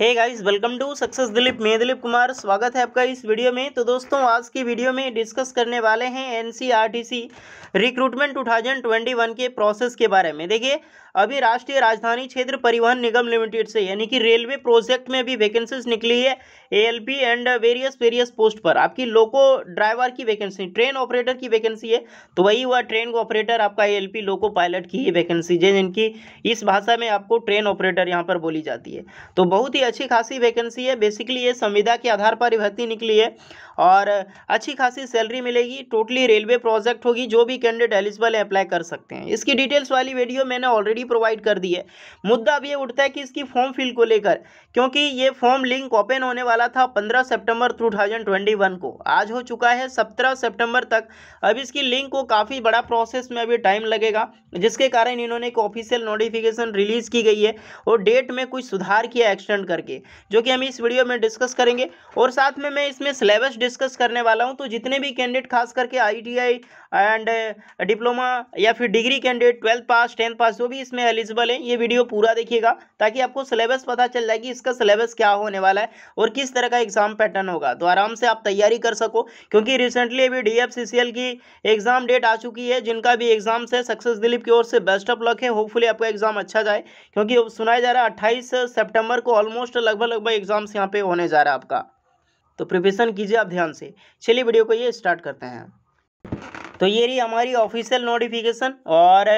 hey guys welcome to success Dilip मैं दिलीप कुमार स्वागत है आपका इस वीडियो में तो दोस्तों आज की वीडियो में डिस्कस करने वाले हैं एनसीईआरटीसी रिक्रूटमेंट 2021 के प्रोसेस के बारे में देखिए अभी राष्ट्रीय राजधानी क्षेत्र परिवहन निगम लिमिटेड से यानी कि रेलवे प्रोजेक्ट में अभी वैकेंसीज निकली है ALP and various various post पर आपकी लोको ड्राइवर की वैकेंसी ट्रेन ऑपरेटर की वैकेंसी है तो वही हुआ ट्रेन ऑपरेटर आपका एएलपी लोको पायलट की ही वैकेंसी है जिनकी इस भाषा में आपको ट्रेन ऑपरेटर यहाँ पर बोली जाती है तो बहुत ही अच्छी खासी वैकेंसी है बेसिकली ये संविधा के आधार पर भर्ती निकली है और अच्छी खासी सैलरी मिलेगी टोटली रेलवे प्रोजेक्ट होगी जो भी कैंडिडेट एलिजिबल है अप्लाई कर सकते हैं इसकी डिटेल्स वाली वीडियो मैंने ऑलरेडी प्रोवाइड कर दी है मुद्दा अब ये उठता है कि इसकी फॉर्म फिल को लेकर क्योंकि ये फॉर्म लिंक ओपन होने वाला वाला था 15 सितंबर 2021 को आज हो चुका है 17 सितंबर तक अब इसकी लिंक को काफ़ी बड़ा प्रोसेस में अभी टाइम लगेगा जिसके कारण इन्होंने एक ऑफिशियल नोटिफिकेशन रिलीज़ की गई है और डेट में कुछ सुधार किया एक्सटेंड करके जो कि हम इस वीडियो में डिस्कस करेंगे और साथ में मैं इसमें सिलेबस डिस्कस करने वाला हूँ तो जितने भी कैंडिडेट खास करके आई एंड डिप्लोमा या फिर degree candidate twelfth pass tenth pass जो भी इसमें एलिजिबल है ये वीडियो पूरा देखिएगा ताकि आपको सिलेबस पता चल जाए कि इसका सिलेबस क्या होने वाला है और किस इस तरह का एग्जाम पैटर्न होगा तो आराम से आप तैयारी कर सको क्योंकि रिसेंटली अभी डी की एग्जाम डेट आ चुकी है जिनका भी एग्जाम से सक्सेस दिलीप की ओर से बेस्ट ऑफ लक है होपफुली आपका एग्जाम अच्छा जाए क्योंकि सुनाया जा रहा है अट्ठाईस सेप्टेम्बर को ऑलमोस्ट लगभग लगभग एग्जाम्स यहाँ पे होने जा रहा है आपका तो प्रिपरेशन कीजिए आप ध्यान से चलिए वीडियो को ये स्टार्ट करते हैं तो ये रही हमारी ऑफिशियल नोटिफिकेशन और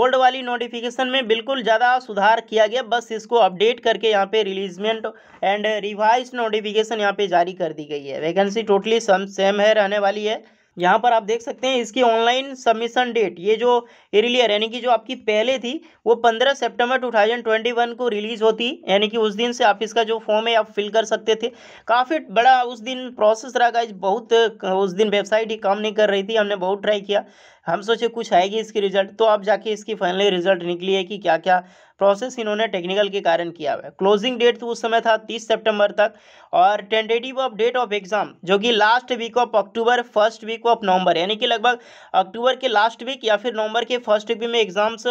ओल्ड वाली नोटिफिकेशन में बिल्कुल ज़्यादा सुधार किया गया बस इसको अपडेट करके यहाँ पे रिलीजमेंट एंड रिवाइज नोटिफिकेशन यहाँ पे जारी कर दी गई है वैकेंसी टोटली सम सेम है रहने वाली है यहाँ पर आप देख सकते हैं इसकी ऑनलाइन सबमिशन डेट ये जो रिलियर यानी कि जो आपकी पहले थी वो पंद्रह सितंबर 2021 को रिलीज़ होती यानी कि उस दिन से आप इसका जो फॉर्म है आप फिल कर सकते थे काफ़ी बड़ा उस दिन प्रोसेस रहा गाइज बहुत उस दिन वेबसाइट ही काम नहीं कर रही थी हमने बहुत ट्राई किया हम सोचे कुछ आएगी इसकी रिजल्ट तो आप जाके इसकी फाइनली रिजल्ट निकली है कि क्या क्या प्रोसेस इन्होंने टेक्निकल के कारण किया हुआ है क्लोजिंग डेट तो उस समय था तीस सेप्टेम्बर तक और tentative of date of exam जो कि last week of October first week of November यानी कि लगभग अक्टूबर के लास्ट वीक या फिर नवंबर के फर्स्ट वीक में एग्जाम्स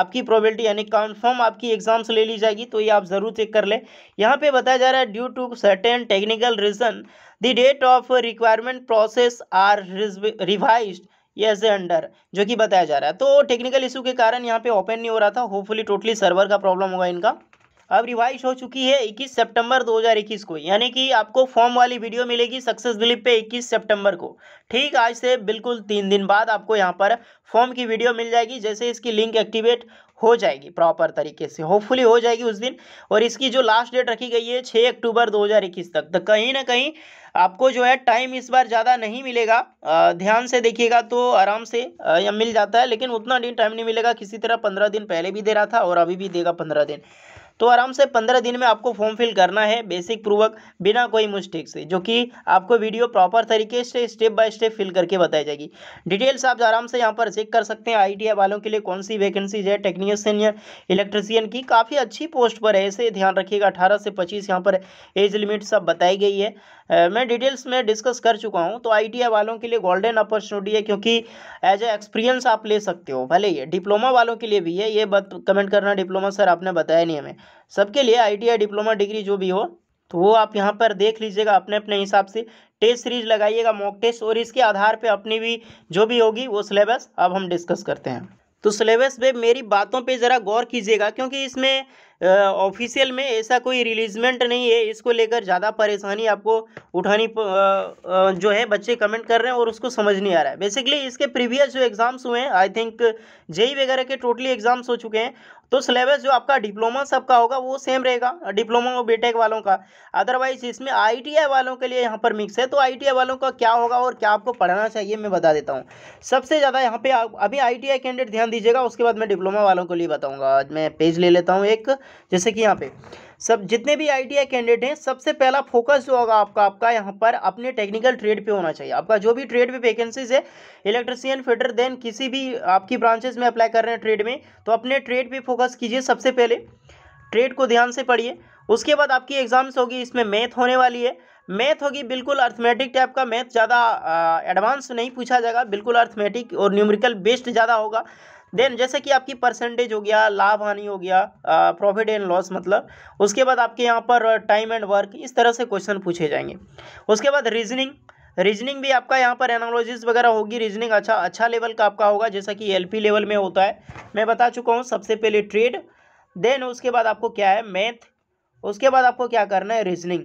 आपकी प्रोबेबिलिटी यानी कन्फर्म आपकी एग्जाम्स ले ली जाएगी तो ये आप ज़रूर चेक कर लें यहाँ पे बताया जा रहा है due to certain technical reason the date of requirement process are revise ये से अंडर जो कि बताया जा रहा है तो टेक्निकल इशू के कारण यहाँ पे ओपन नहीं हो रहा था होपफुली टोटली सर्वर का प्रॉब्लम होगा इनका अब रिवाइज हो चुकी है इक्कीस सेप्टेम्बर दो को यानी कि आपको फॉर्म वाली वीडियो मिलेगी सक्सेस बिलिप पे इक्कीस सेप्टेम्बर को ठीक आज से बिल्कुल तीन दिन बाद आपको यहाँ पर फॉर्म की वीडियो मिल जाएगी जैसे इसकी लिंक एक्टिवेट हो जाएगी प्रॉपर तरीके से होपफुली हो जाएगी उस दिन और इसकी जो लास्ट डेट रखी गई है छः अक्टूबर 2021 तक तो कहीं ना कहीं आपको जो है टाइम इस बार ज़्यादा नहीं मिलेगा ध्यान से देखिएगा तो आराम से या मिल जाता है लेकिन उतना दिन टाइम नहीं मिलेगा किसी तरह पंद्रह दिन पहले भी दे रहा था और अभी भी देगा पंद्रह दिन तो आराम से पंद्रह दिन में आपको फॉर्म फिल करना है बेसिक पूर्वक बिना कोई मिस्टेक से जो कि आपको वीडियो प्रॉपर तरीके से स्टेप बाय स्टेप फिल करके बताई जाएगी डिटेल्स आप आराम से यहाँ पर चेक कर सकते हैं आई वालों के लिए कौन सी वैकेंसीज है टेक्नीसियन या इलेक्ट्रिसियन की काफ़ी अच्छी पोस्ट पर है ऐसे ध्यान रखिएगा अठारह से पच्चीस यहाँ पर एज लिमिट सब बताई गई है मैं डिटेल्स में डिस्कस कर चुका हूँ तो आई वालों के लिए गोल्डन अपॉर्चुनिटी है क्योंकि एज ए एक्सपीरियंस आप ले सकते हो भले ही डिप्लोमा वालों के लिए भी है ये बत कमेंट करना डिप्लोमा सर आपने बताया नहीं हमें सबके लिए आई डिप्लोमा डिग्री जो भी हो तो वो आप यहाँ पर देख लीजिएगा अपने अपने हिसाब से टेस्ट सीरीज लगाइएगा मॉक टेस्ट और इसके आधार पर अपनी भी जो भी होगी वो सिलेबस अब हम डिस्कस करते हैं तो सिलेबस पे मेरी बातों पे ज़रा गौर कीजिएगा क्योंकि इसमें ऑफिशियल में ऐसा कोई रिलीजमेंट नहीं है इसको लेकर ज़्यादा परेशानी आपको उठानी जो है बच्चे कमेंट कर रहे हैं और उसको समझ नहीं आ रहा है बेसिकली इसके प्रीवियस जो एग्ज़ाम्स हुए हैं आई थिंक जेई वगैरह के टोटली एग्ज़ाम्स हो चुके हैं तो सिलेबस जो आपका डिप्लोमा सबका होगा वो सेम रहेगा डिप्लोमा और बीटेक वालों का अदरवाइज इसमें आईटीआई वालों के लिए यहाँ पर मिक्स है तो आईटीआई वालों का क्या होगा और क्या आपको पढ़ना चाहिए मैं बता देता हूँ सबसे ज़्यादा यहाँ पे आप अभी आईटीआई कैंडिडेट ध्यान दीजिएगा उसके बाद मैं डिप्लोमा वालों के लिए बताऊँगा मैं पेज ले लेता हूँ एक जैसे कि यहाँ पे सब जितने भी आई कैंडिडेट हैं सबसे पहला फोकस जो होगा आपका आपका यहाँ पर अपने टेक्निकल ट्रेड पे होना चाहिए आपका जो भी ट्रेड पे वैकेंसीज है इलेक्ट्रिसियन फिटर देन किसी भी आपकी ब्रांचेज में अप्लाई कर रहे हैं ट्रेड में तो अपने ट्रेड पे फोकस कीजिए सबसे पहले ट्रेड को ध्यान से पढ़िए उसके बाद आपकी एग्ज़ाम्स होगी इसमें मैथ होने वाली है मैथ होगी बिल्कुल अर्थमेटिक टाइप का मैथ ज़्यादा एडवांस नहीं पूछा जाएगा बिल्कुल अर्थमेटिक और न्यूमेरिकल बेस्ड ज़्यादा होगा देन जैसे कि आपकी परसेंटेज हो गया लाभ हानि हो गया प्रॉफिट एंड लॉस मतलब उसके बाद आपके यहाँ पर टाइम एंड वर्क इस तरह से क्वेश्चन पूछे जाएंगे उसके बाद रीजनिंग रीजनिंग भी आपका यहाँ पर एनालॉजीज वगैरह होगी रीजनिंग अच्छा अच्छा लेवल का आपका होगा जैसा कि एलपी लेवल में होता है मैं बता चुका हूँ सबसे पहले ट्रेड देन उसके बाद आपको क्या है मैथ उसके बाद आपको क्या करना है रीजनिंग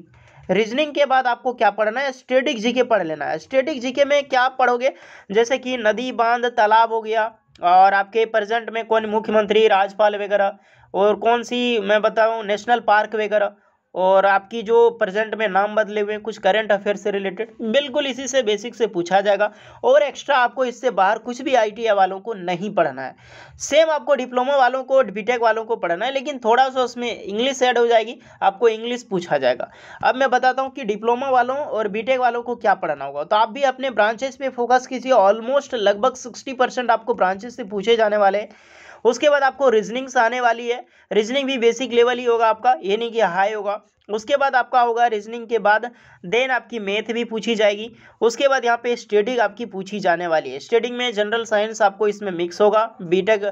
रीजनिंग के बाद आपको क्या पढ़ना है स्टेटिक जीके पढ़ लेना है स्टेटिक जीके में क्या पढ़ोगे जैसे कि नदी बांध तालाब हो गया और आपके प्रेजेंट में कौन मुख्यमंत्री राज्यपाल वगैरह और कौन सी मैं बताऊँ नेशनल पार्क वगैरह और आपकी जो प्रेजेंट में नाम बदले हुए हैं कुछ करंट अफेयर से रिलेटेड बिल्कुल इसी से बेसिक से पूछा जाएगा और एक्स्ट्रा आपको इससे बाहर कुछ भी आई वालों को नहीं पढ़ना है सेम आपको डिप्लोमा वालों को बीटेक वालों को पढ़ना है लेकिन थोड़ा सा उसमें इंग्लिश ऐड हो जाएगी आपको इंग्लिश पूछा जाएगा अब मैं बताता हूँ कि डिप्लोमा वालों और बी वालों को क्या पढ़ना होगा तो आप भी अपने ब्रांचेस पर फोकस कीजिए ऑलमोस्ट लगभग सिक्सटी आपको ब्रांचेस से पूछे जाने वाले हैं उसके बाद आपको रीजनिंग्स आने वाली है रीजनिंग भी बेसिक लेवल ही होगा आपका ये नहीं कि हाई होगा उसके बाद आपका होगा रीजनिंग के बाद देन आपकी मैथ भी पूछी जाएगी उसके बाद यहाँ पे स्टेटिक आपकी पूछी जाने वाली है स्टेटिक में जनरल साइंस आपको इसमें मिक्स होगा बीटेक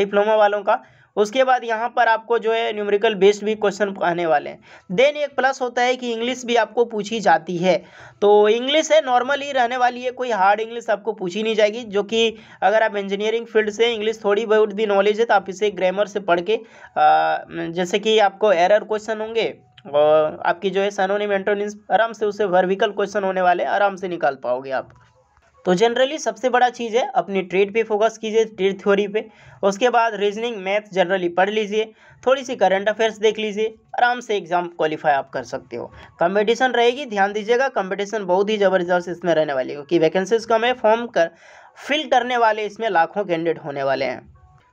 डिप्लोमा वालों का उसके बाद यहाँ पर आपको जो है न्यूमेरिकल बेस्ड भी क्वेश्चन आने वाले हैं देन एक प्लस होता है कि इंग्लिश भी आपको पूछी जाती है तो इंग्लिश है नॉर्मल ही रहने वाली है कोई हार्ड इंग्लिश आपको पूछी नहीं जाएगी जो कि अगर आप इंजीनियरिंग फील्ड से इंग्लिश थोड़ी बहुत भी नॉलेज है तो आप इसे ग्रामर से पढ़ के आ, जैसे कि आपको एरर क्वेश्चन होंगे और आपकी जो है सनोनिम एंटोनिम्स आराम से उसे वर्विकल क्वेश्चन होने वाले आराम से निकाल पाओगे आप तो जनरली सबसे बड़ा चीज़ है अपनी ट्रेड पे फोकस कीजिए ट्रेड थ्योरी पे उसके बाद रीजनिंग मैथ जनरली पढ़ लीजिए थोड़ी सी करंट अफेयर्स देख लीजिए आराम से एग्जाम क्वालिफाई आप कर सकते हो कंपटीशन रहेगी ध्यान दीजिएगा कंपटीशन बहुत ही ज़बरदस्त इसमें रहने वाली है क्योंकि वैकेंसीज कम है फॉर्म कर फिल करने वाले इसमें लाखों कैंडिडेट होने वाले हैं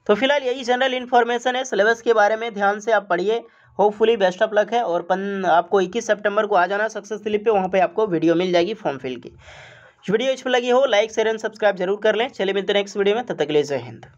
तो फिलहाल यही जनरल इन्फॉर्मेशन है सिलेबस के बारे में ध्यान से आप पढ़िए होपफुली बेस्ट ऑफ लक है और पन आपको 21 सितंबर को आ जाना सक्सेस स्लिप पे वहाँ पे आपको वीडियो मिल जाएगी फॉर्म फिल की वीडियो अच्छी लगी हो लाइक शेयर एंड सब्सक्राइब जरूर कर लें चलिए मिलते हैं नेक्स्ट वीडियो में तब तक के लिए जय हिंद